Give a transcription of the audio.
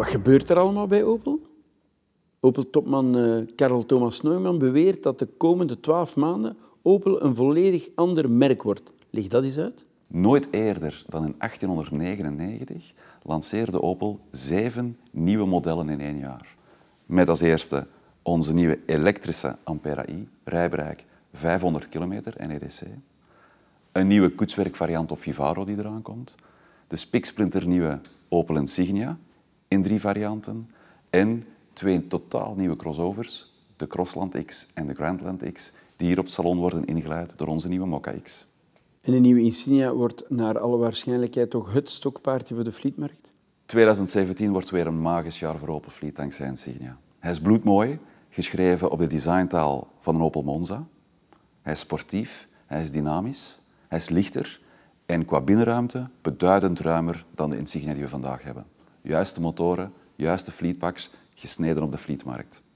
Wat gebeurt er allemaal bij Opel? Opel-topman uh, eh, Karel Thomas Neumann beweert dat de komende twaalf maanden Opel een volledig ander merk wordt. Ligt dat eens uit. Nooit eerder dan in 1899 lanceerde Opel zeven nieuwe modellen in één jaar. Met als eerste onze nieuwe elektrische Ampera i, rijbereik 500 kilometer EDC, Een nieuwe koetswerkvariant op Vivaro die eraan komt. De spiksplinternieuwe Opel Insignia, in drie varianten. En twee totaal nieuwe crossovers, de Crossland X en de Grandland X, die hier op het salon worden ingeleid door onze nieuwe Mokka X. En de nieuwe Insignia wordt naar alle waarschijnlijkheid toch het stokpaardje voor de fleetmarkt? 2017 wordt weer een magisch jaar voor Opel Fleet dankzij Insignia. Hij is bloedmooi, geschreven op de designtaal van een Opel Monza. Hij is sportief, hij is dynamisch, hij is lichter en qua binnenruimte beduidend ruimer dan de Insignia die we vandaag hebben juiste motoren, juiste fleetpacks, gesneden op de fleetmarkt.